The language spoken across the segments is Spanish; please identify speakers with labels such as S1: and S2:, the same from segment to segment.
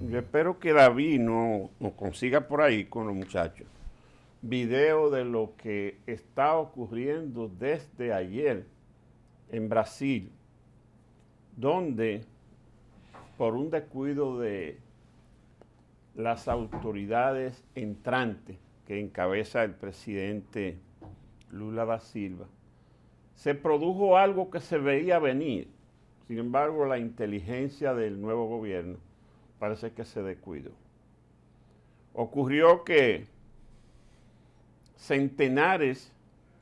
S1: Yo espero que David no, nos consiga por ahí con los muchachos video de lo que está ocurriendo desde ayer en Brasil, donde por un descuido de las autoridades entrantes que encabeza el presidente Lula da Silva, se produjo algo que se veía venir. Sin embargo, la inteligencia del nuevo gobierno parece que se descuidó. Ocurrió que centenares,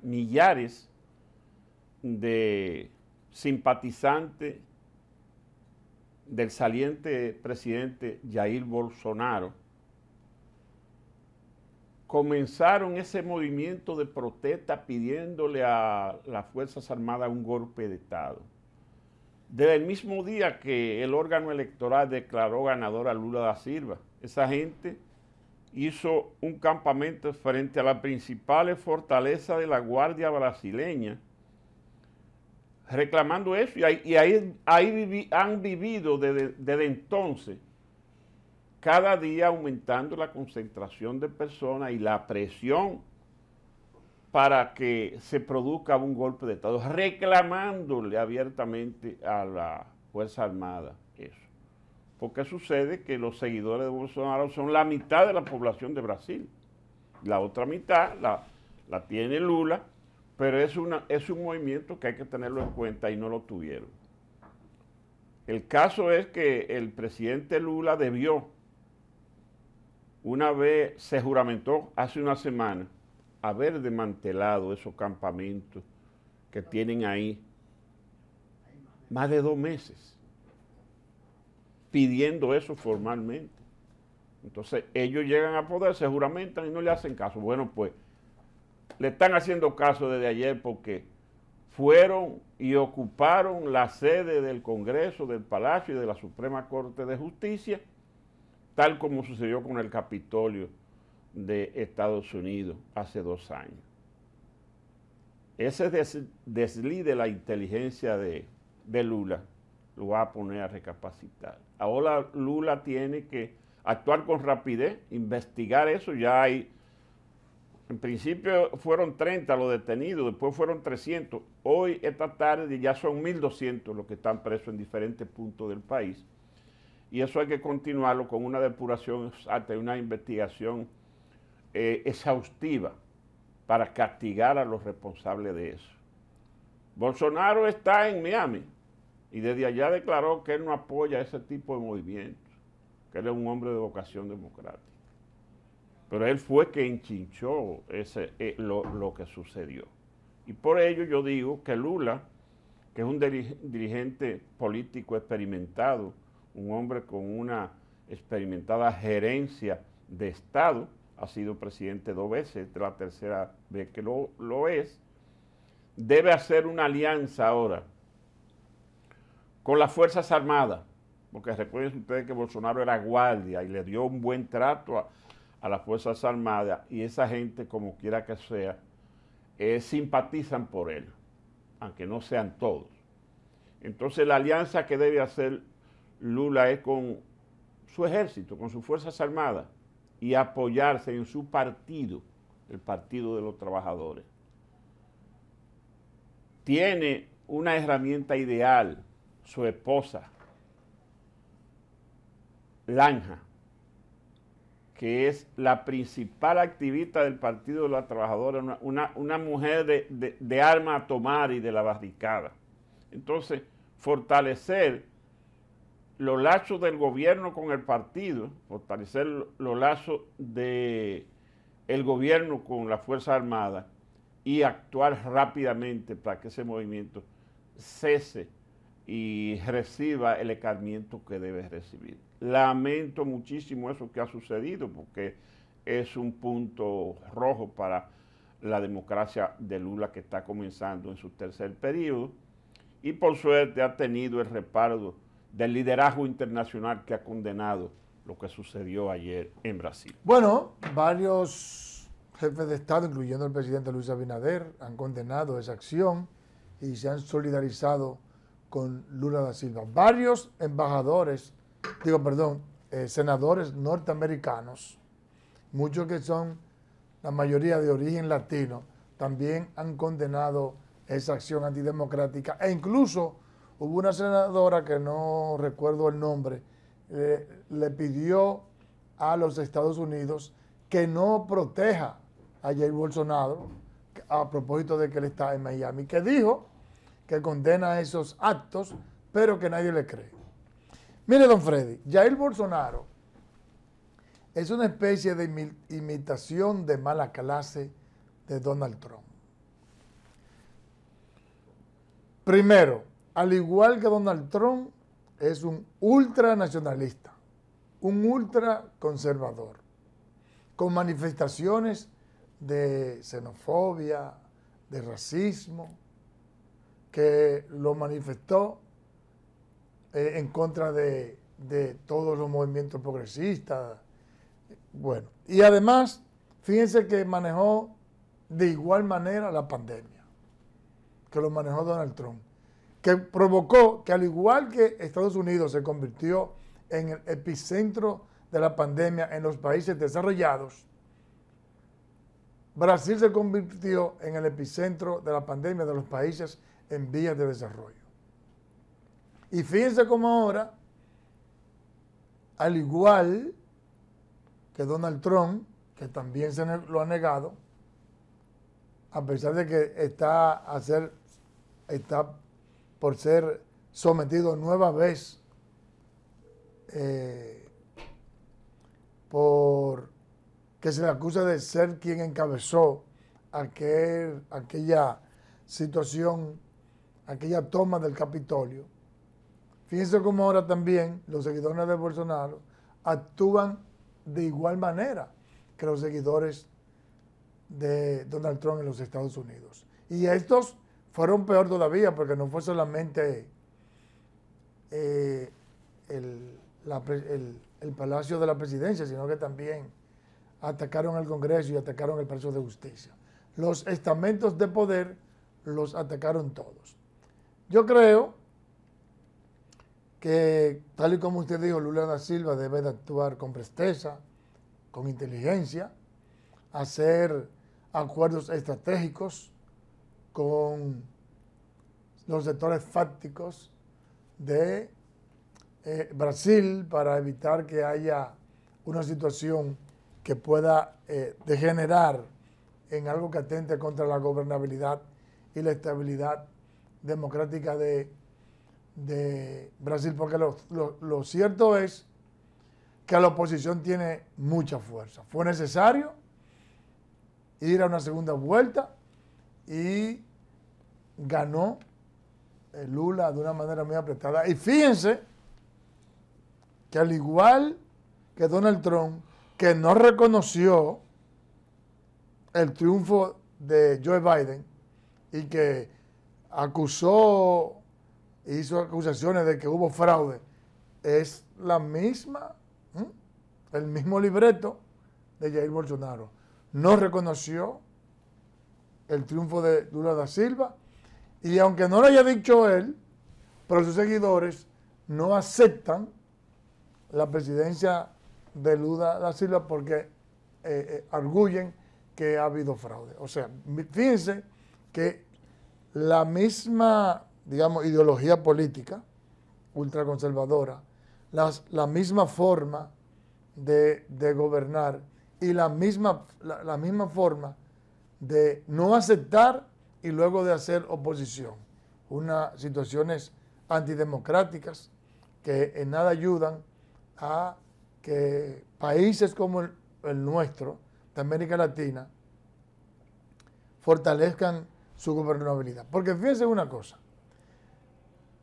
S1: millares de simpatizantes del saliente presidente Jair Bolsonaro comenzaron ese movimiento de protesta pidiéndole a las Fuerzas Armadas un golpe de Estado. Desde el mismo día que el órgano electoral declaró ganador a Lula da Silva, esa gente hizo un campamento frente a la principal fortaleza de la Guardia brasileña, reclamando eso. Y ahí, han vivido desde entonces, cada día aumentando la concentración de personas y la presión para que se produzca un golpe de Estado, reclamándole abiertamente a la Fuerza Armada eso. Porque sucede que los seguidores de Bolsonaro son la mitad de la población de Brasil. La otra mitad la, tiene Lula, pero es, una, es un movimiento que hay que tenerlo en cuenta y no lo tuvieron. El caso es que el presidente Lula debió, una vez se juramentó hace una semana, haber desmantelado esos campamentos que tienen ahí más de dos meses, pidiendo eso formalmente. Entonces ellos llegan a poder, se juramentan y no le hacen caso. Bueno, pues le están haciendo caso desde ayer porque fueron y ocuparon la sede del Congreso, del Palacio y de la Suprema Corte de Justicia, tal como sucedió con el Capitolio de Estados Unidos hace dos años. Ese deslide de la inteligencia de, Lula lo va a poner a recapacitar. Ahora Lula tiene que actuar con rapidez, investigar eso. Ya hay, en principio fueron 30 los detenidos, después fueron 300. Hoy, esta tarde, ya son 1.200 los que están presos en diferentes puntos del país. Y eso hay que continuarlo con una depuración, una investigación eh, exhaustiva para castigar a los responsables de eso. Bolsonaro está en Miami y desde allá declaró que él no apoya ese tipo de movimientos, que él es un hombre de vocación democrática. Pero él fue quien enchinchó ese, eh, lo, lo que sucedió. Y por ello yo digo que Lula, que es un dirigente político experimentado, un hombre con una experimentada gerencia de Estado, ha sido presidente dos veces, la tercera vez que lo, es, debe hacer una alianza ahora con las Fuerzas Armadas, porque recuerden ustedes que Bolsonaro era guardia y le dio un buen trato a, las Fuerzas Armadas y esa gente, como quiera que sea, eh, simpatizan por él, aunque no sean todos. Entonces la alianza que debe hacer Lula es con su ejército, con sus Fuerzas Armadas y apoyarse en su partido, el Partido de los Trabajadores. Tiene una herramienta ideal, su esposa, Lanja, que es la principal activista del Partido de los Trabajadores, una, mujer de, de, arma a tomar y de la barricada. Entonces, fortalecer los lazos del gobierno con el partido, fortalecer los lazos del gobierno con la Fuerza Armada y actuar rápidamente para que ese movimiento cese y reciba el escarmiento que debe recibir. Lamento muchísimo eso que ha sucedido porque es un punto rojo para la democracia de Lula que está comenzando en su tercer periodo y por suerte ha tenido el reparto del liderazgo internacional que ha condenado lo que sucedió ayer en Brasil.
S2: Bueno, varios jefes de Estado, incluyendo el presidente Luis Abinader, han condenado esa acción y se han solidarizado con Lula da Silva. Varios embajadores, digo, perdón, eh, senadores norteamericanos, muchos que son la mayoría de origen latino, también han condenado esa acción antidemocrática e incluso Hubo una senadora que no recuerdo el nombre, le pidió a los Estados Unidos que no proteja a Jair Bolsonaro a propósito de que él está en Miami, que dijo que condena esos actos, pero que nadie le cree. Mire, don Freddy, Jair Bolsonaro es una especie de imitación de mala clase de Donald Trump. Primero, al igual que Donald Trump, es un ultranacionalista, un ultraconservador, con manifestaciones de xenofobia, de racismo, que lo manifestó eh, en contra de, de todos los movimientos progresistas. Bueno, y además, fíjense que manejó de igual manera la pandemia, que lo manejó Donald Trump que provocó que al igual que Estados Unidos se convirtió en el epicentro de la pandemia en los países desarrollados, Brasil se convirtió en el epicentro de la pandemia de los países en vías de desarrollo. Y fíjense cómo ahora, al igual que Donald Trump, que también se lo ha negado, a pesar de que está, a ser, está por ser sometido nueva vez eh, por que se le acusa de ser quien encabezó aquel, aquella situación, aquella toma del Capitolio. Fíjense cómo ahora también los seguidores de Bolsonaro actúan de igual manera que los seguidores de Donald Trump en los Estados Unidos. Y estos fueron peor todavía porque no fue solamente eh, el, Palacio de la Presidencia, sino que también atacaron al Congreso y atacaron el Palacio de Justicia. Los estamentos de poder los atacaron todos. Yo creo que, tal y como usted dijo, Lula da Silva debe de actuar con presteza, con inteligencia, hacer acuerdos estratégicos con los sectores fácticos de eh, Brasil para evitar que haya una situación que pueda eh, degenerar en algo que atente contra la gobernabilidad y la estabilidad democrática de, Brasil, porque lo cierto es que la oposición tiene mucha fuerza. Fue necesario ir a una segunda vuelta y ganó Lula de una manera muy apretada. Y fíjense que al igual que Donald Trump, que no reconoció el triunfo de Joe Biden y que acusó, hizo acusaciones de que hubo fraude, es la misma, el mismo libreto de Jair Bolsonaro. No reconoció el triunfo de Lula da Silva. Y aunque no lo haya dicho él, pero sus seguidores no aceptan la presidencia de Lula da Silva porque eh, eh, arguyen que ha habido fraude. O sea, fíjense que la misma, digamos, ideología política ultraconservadora, las, la misma forma de, gobernar y la misma, la misma forma de no aceptar y luego de hacer oposición. Unas situaciones antidemocráticas que en nada ayudan a que países como el, nuestro, de América Latina, fortalezcan su gobernabilidad. Porque fíjense una cosa,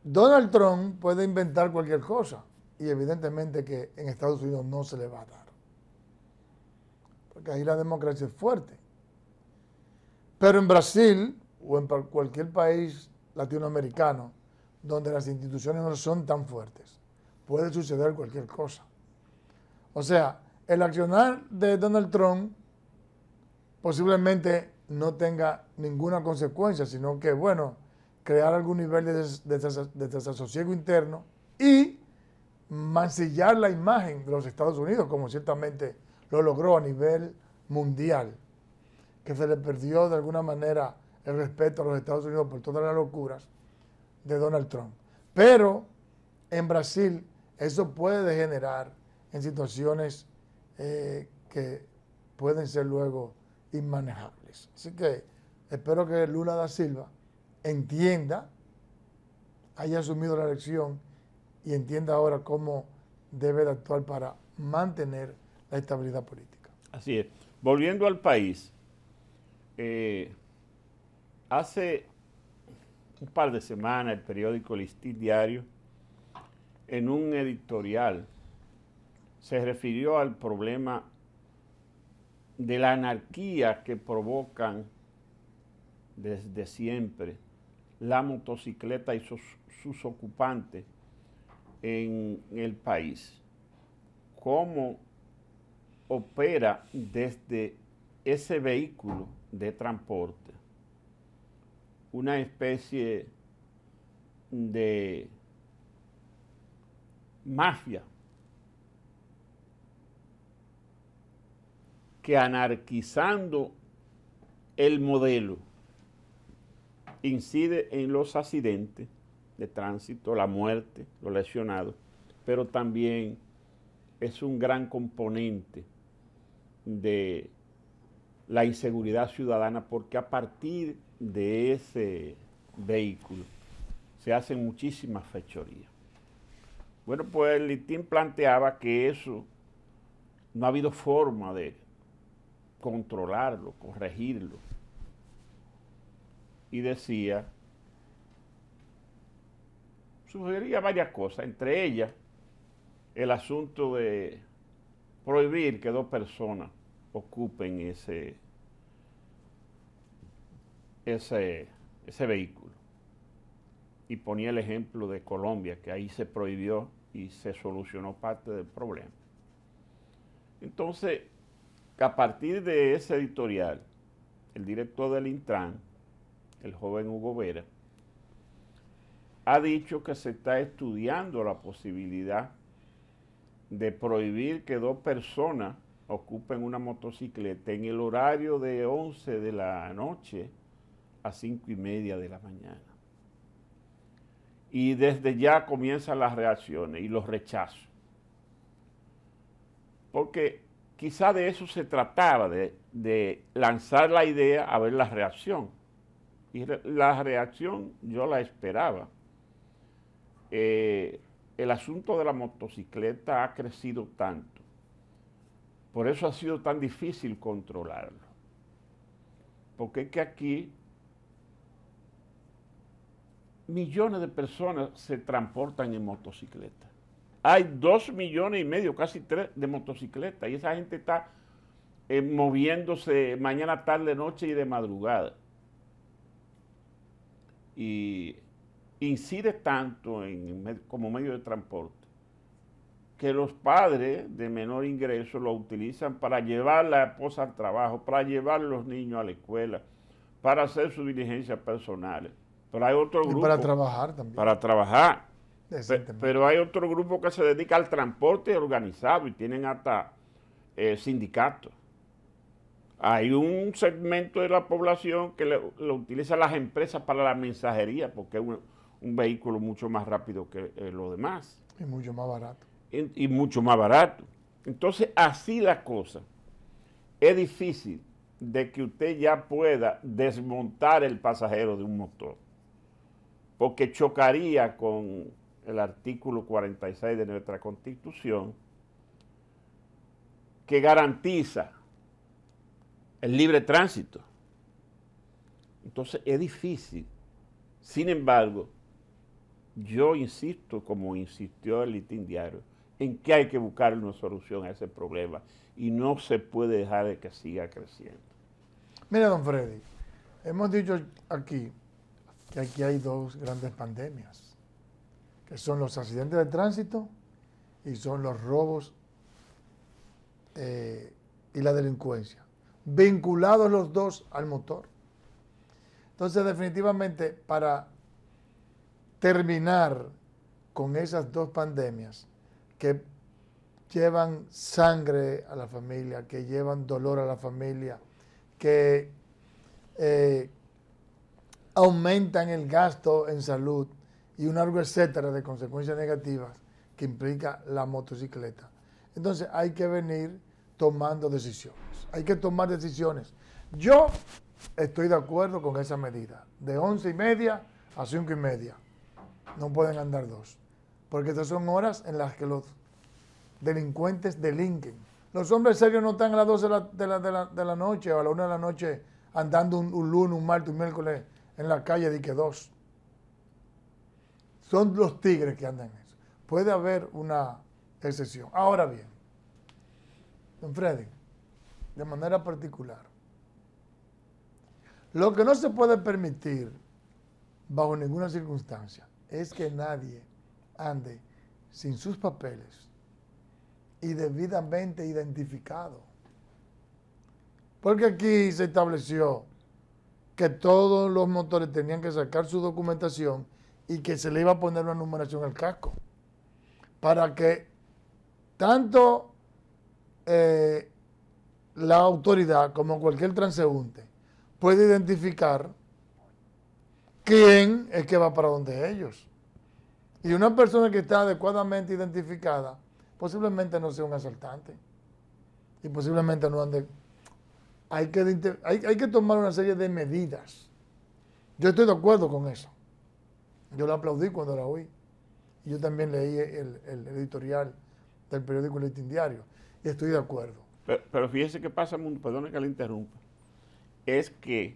S2: Donald Trump puede inventar cualquier cosa y evidentemente que en Estados Unidos no se le va a dar. Porque ahí la democracia es fuerte. Pero en Brasil o en cualquier país latinoamericano donde las instituciones no son tan fuertes, puede suceder cualquier cosa. O sea, el accionar de Donald Trump posiblemente no tenga ninguna consecuencia, sino que, bueno, crear algún nivel de, desasosiego interno y mancillar la imagen de los Estados Unidos, como ciertamente lo logró a nivel mundial que se le perdió de alguna manera el respeto a los Estados Unidos por todas las locuras de Donald Trump. Pero en Brasil eso puede degenerar en situaciones eh, que pueden ser luego inmanejables. Así que espero que Lula da Silva entienda, haya asumido la elección y entienda ahora cómo debe de actuar para mantener la estabilidad política.
S1: Así es. Volviendo al país, eh, hace un par de semanas el periódico Listil Diario, en un editorial, se refirió al problema de la anarquía que provocan desde siempre la motocicleta y sus ocupantes en el país. Cómo opera desde ese vehículo de transporte, una especie de mafia que anarquizando el modelo incide en los accidentes de tránsito, la muerte, los lesionados, pero también es un gran componente de la inseguridad ciudadana porque a partir de ese vehículo se hacen muchísimas fechorías. Bueno, pues Litín planteaba que eso no ha habido forma de controlarlo, corregirlo. Y decía, sugería varias cosas, entre ellas el asunto de prohibir que dos personas ocupen ese, ese, ese vehículo. Y ponía el ejemplo de Colombia, que ahí se prohibió y se solucionó parte del problema. Entonces, a partir de ese editorial, el director del Intran, el joven Hugo Vera, ha dicho que se está estudiando la posibilidad de prohibir que dos personas ocupen una motocicleta en el horario de 11 de la noche a 5 y media de la mañana. Y desde ya comienzan las reacciones y los rechazos. Porque quizá de eso se trataba, de, lanzar la idea a ver la reacción. Y la reacción yo la esperaba. Eh, el asunto de la motocicleta ha crecido tanto por eso ha sido tan difícil controlarlo. Porque es que aquí millones de personas se transportan en motocicleta. Hay dos millones y medio, casi tres, de motocicletas. Y esa gente está eh, moviéndose mañana, tarde, noche y de madrugada. Y incide tanto en, como medio de transporte que los padres de menor ingreso lo utilizan para llevar la esposa al trabajo, para llevar los niños a la escuela, para hacer sus diligencias personales. Pero hay otro grupo. Y para trabajar también. Para trabajar. Pero hay otro grupo que se dedica al transporte organizado y tienen hasta eh, sindicatos. Hay un segmento de la población que lo utilizan las empresas para la mensajería porque es un, vehículo mucho más rápido que eh, los demás.
S2: Y mucho más barato
S1: y mucho más barato. Entonces, así la cosa. Es difícil de que usted ya pueda desmontar el pasajero de un motor, porque chocaría con el artículo 46 de nuestra Constitución, que garantiza el libre tránsito. Entonces, es difícil. Sin embargo, yo insisto, como insistió el Litín Diario, en que hay que buscar una solución a ese problema y no se puede dejar de que siga creciendo.
S2: Mira, don Freddy, hemos dicho aquí que aquí hay dos grandes pandemias, que son los accidentes de tránsito y son los robos eh, y la delincuencia, vinculados los dos al motor. Entonces, definitivamente, para terminar con esas dos pandemias, que llevan sangre a la familia, que llevan dolor a la familia, que eh, aumentan el gasto en salud y un largo etcétera de consecuencias negativas que implica la motocicleta. Entonces hay que venir tomando decisiones, hay que tomar decisiones. Yo estoy de acuerdo con esa medida, de once y media a cinco y media, no pueden andar dos. Porque estas son horas en las que los delincuentes delinquen. Los hombres serios no están a las 12 de la, noche o a las 1 de la noche andando un, un, lunes, un martes, un miércoles en la calle de que dos. Son los tigres que andan en eso. Puede haber una excepción. Ahora bien, don Freddy, de manera particular, lo que no se puede permitir bajo ninguna circunstancia es que nadie ande sin sus papeles y debidamente identificado. Porque aquí se estableció que todos los motores tenían que sacar su documentación y que se le iba a poner una numeración al casco. Para que tanto eh, la autoridad como cualquier transeúnte pueda identificar quién es que va para donde ellos. Y una persona que está adecuadamente identificada posiblemente no sea un asaltante. Y posiblemente no ande... Hay que, hay, que tomar una serie de medidas. Yo estoy de acuerdo con eso. Yo lo aplaudí cuando la oí. Yo también leí el, editorial del periódico Listín Diario y estoy de acuerdo.
S1: Pero, fíjese qué pasa, perdone que le interrumpa, es que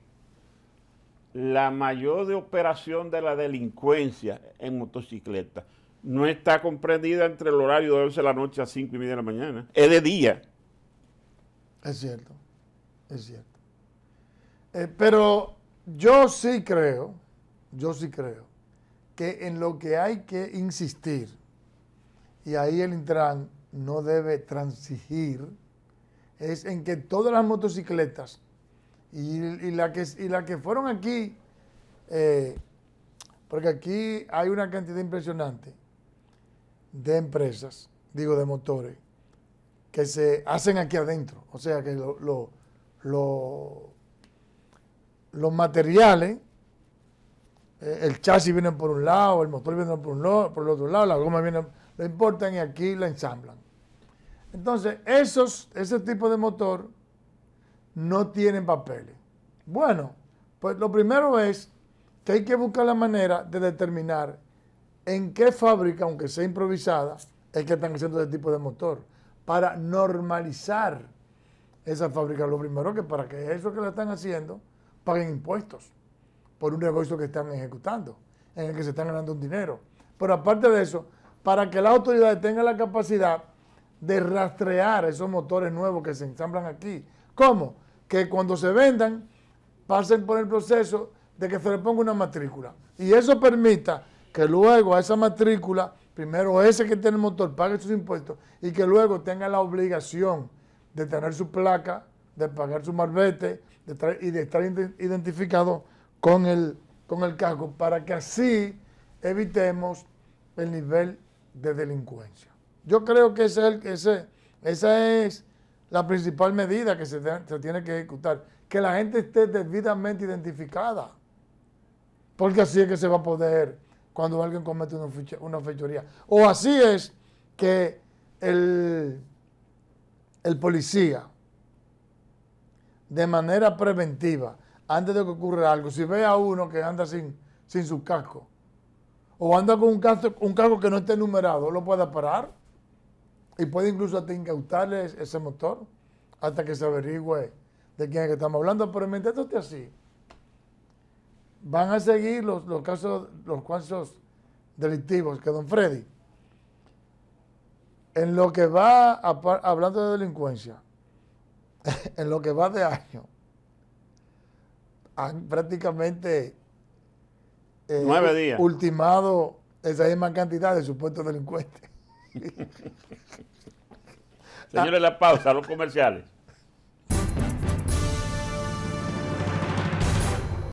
S1: la mayor de operación de la delincuencia en motocicleta no está comprendida entre el horario de 11 de la noche a 5 y media de la mañana. Es de día.
S2: Es cierto, es cierto. Eh, pero yo sí creo, yo sí creo, que en lo que hay que insistir, y ahí el Intran no debe transigir, es en que todas las motocicletas y, que, y la que fueron aquí, eh, porque aquí hay una cantidad impresionante de empresas, digo de motores, que se hacen aquí adentro. O sea que lo, los materiales, eh, el chasis viene por un lado, el motor viene por, un por el otro lado, la goma viene, lo importan y aquí la ensamblan. Entonces, esos, ese tipo de motor no tienen papeles. Bueno, pues lo primero es que hay que buscar la manera de determinar en qué fábrica, aunque sea improvisada, es que están haciendo este tipo de motor, para normalizar esa fábrica. Lo primero que para que eso que la están haciendo paguen impuestos por un negocio que están ejecutando, en el que se están ganando un dinero. Pero aparte de eso, para que las autoridades tengan la capacidad de rastrear esos motores nuevos que se ensamblan aquí. ¿Cómo? que cuando se vendan pasen por el proceso de que se le ponga una matrícula. Y eso permita que luego a esa matrícula, primero ese que tiene el motor pague sus impuestos y que luego tenga la obligación de tener su placa, de pagar su marbete y de estar identificado con el, con el casco para que así evitemos el nivel de delincuencia. Yo creo que ese, ese, esa es la principal medida que se, tiene que ejecutar, que la gente esté debidamente identificada. Porque así es que se va a poder cuando alguien comete una, una fechoría. O así es que el, el policía, de manera preventiva, antes de que ocurra algo, si ve a uno que anda sin, sin su casco, o anda con un casco, un casco que no esté numerado, lo pueda parar y puede incluso hasta incautarle ese motor hasta que se averigüe de quién es que estamos hablando. Pero mientras esto así, van a seguir los, casos, los casos delictivos que don Freddy, en lo que va, hablando de delincuencia, en lo que va de año, han prácticamente eh, días. ultimado esa misma cantidad de supuestos delincuentes.
S1: Señores, la pausa, los comerciales.